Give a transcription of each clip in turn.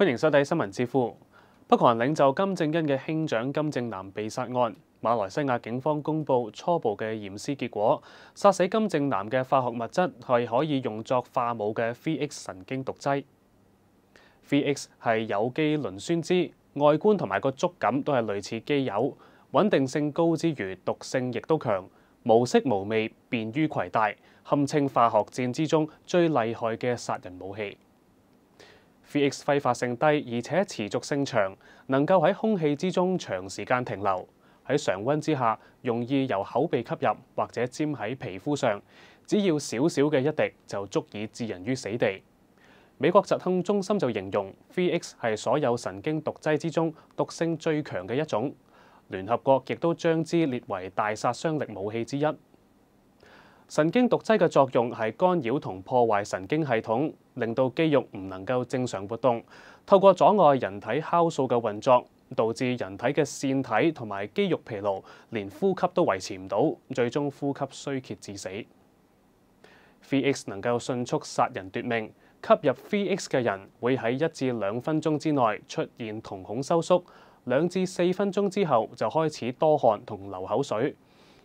欢迎收睇新闻之富。北韩领袖金正恩嘅兄长金正男被杀案，马来西亚警方公布初步嘅验尸结果，杀死金正男嘅化学物质系可以用作化武嘅非 X 神经毒剂。非 X 系有机磷酸酯，外观同埋个触感都系类似机油，稳定性高之余毒性亦都强，无色无味，便于携带，堪称化学战之中最厉害嘅杀人武器。F-X 揮發性低，而且持續性長，能夠喺空氣之中長時間停留。喺常温之下，容易由口鼻吸入或者沾喺皮膚上。只要小小嘅一滴就足以致人於死地。美國疾控中心就形容 F-X 係所有神經毒劑之中毒性最強嘅一種。聯合國亦都將之列為大殺傷力武器之一。神經毒劑嘅作用係干擾同破壞神經系統。令到肌肉唔能夠正常活動，透過阻礙人體酵素嘅運作，導致人體嘅腺體同埋肌肉疲勞，連呼吸都維持唔到，最終呼吸衰竭致死。VX 能夠迅速殺人奪命，吸入 VX 嘅人會喺一至兩分鐘之內出現瞳孔收縮，兩至四分鐘之後就開始多汗同流口水，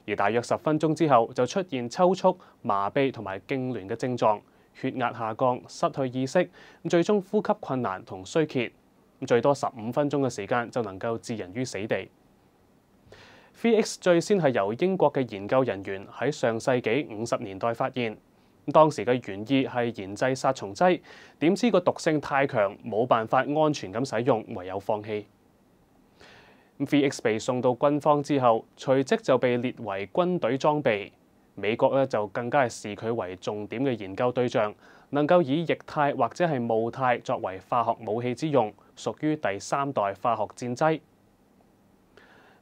而大約十分鐘之後就出現抽搐、麻痹同埋痙攣嘅症狀。血壓下降、失去意識，最終呼吸困難同衰竭，最多十五分鐘嘅時間就能夠置人於死地。VX 最先係由英國嘅研究人員喺上世紀五十年代發現，當時嘅原意係研製殺蟲劑，點知個毒性太強，冇辦法安全咁使用，唯有放棄。VX 被送到軍方之後，隨即就被列為軍隊裝備。美國咧就更加係視佢為重點嘅研究對象，能夠以液態或者係霧態作為化學武器之用，屬於第三代化學戰劑。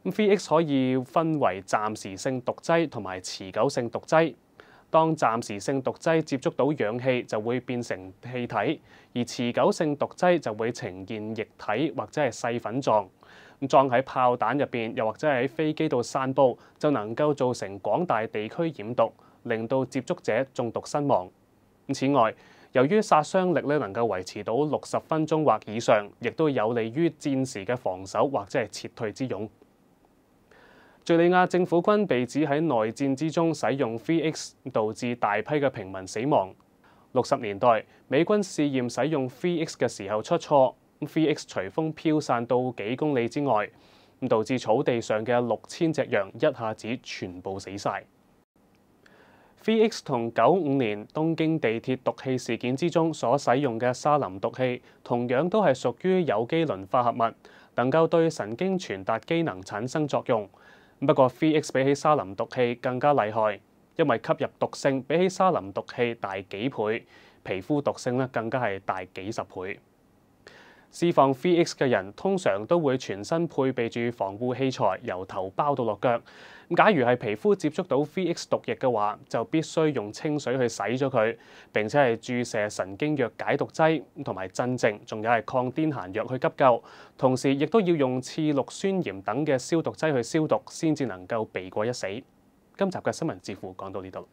咁 VX 可以分為暫時性毒劑同埋持久性毒劑。當暫時性毒劑接觸到氧氣就會變成氣體，而持久性毒劑就會呈現液體或者係細粉狀。撞喺炮弹入边，又或者喺飞机度散布，就能够造成广大地区染毒，令到接触者中毒身亡。此外，由于杀伤力咧能够维持到六十分钟或以上，亦都有利于战时嘅防守或者系撤退之用。叙利亚政府军被指喺内战之中使用 3x，导致大批嘅平民死亡。六十年代，美军试验使用 3x 嘅时候出错。3X 隨風飄散到幾公里之外，咁導致草地上嘅六千隻羊一下子全部死曬。3X 同九五年東京地鐵毒氣事件之中所使用嘅沙林毒氣同樣都係屬於有機磷化合物，能夠對神經傳達機能產生作用。不過 3X 比起沙林毒氣更加厲害，因為吸入毒性比起沙林毒氣大幾倍，皮膚毒性更加係大幾十倍。释放 VX 嘅人通常都会全身配备住防护器材，由头包到落脚。假如系皮肤接触到 VX 毒液嘅话，就必须用清水去洗咗佢，并且系注射神经药解毒剂，同埋镇静，仲有系抗癫痫药去急救，同时亦都要用次氯酸盐等嘅消毒剂去消毒，先至能够避过一死。今集嘅新闻字乎讲到呢度。